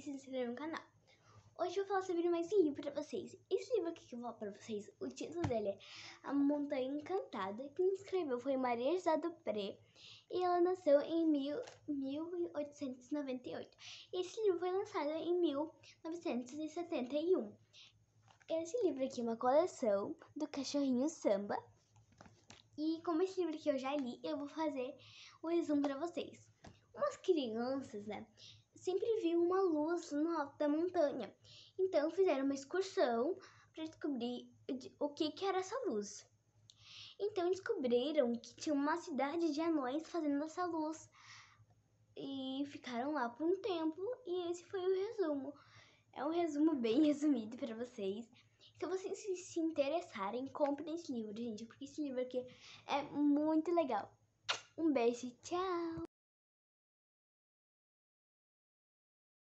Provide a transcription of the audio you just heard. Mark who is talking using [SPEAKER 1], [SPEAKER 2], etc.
[SPEAKER 1] e se inscrever no canal. Hoje eu vou falar sobre mais um livro pra vocês. Esse livro aqui que eu vou falar pra vocês, o título dele é A Montanha Encantada. Quem escreveu foi Maria José do Pré e ela nasceu em mil, 1898. Esse livro foi lançado em 1971. Esse livro aqui é uma coleção do Cachorrinho Samba. E como esse livro que eu já li, eu vou fazer o resumo para vocês. Umas crianças, né, sempre viu uma alto da montanha. Então fizeram uma excursão para descobrir o que, que era essa luz. Então descobriram que tinha uma cidade de anões fazendo essa luz e ficaram lá por um tempo e esse foi o resumo. É um resumo bem resumido para vocês. Se vocês se interessarem, comprem esse livro, gente, porque esse livro aqui é muito legal.
[SPEAKER 2] Um beijo, tchau!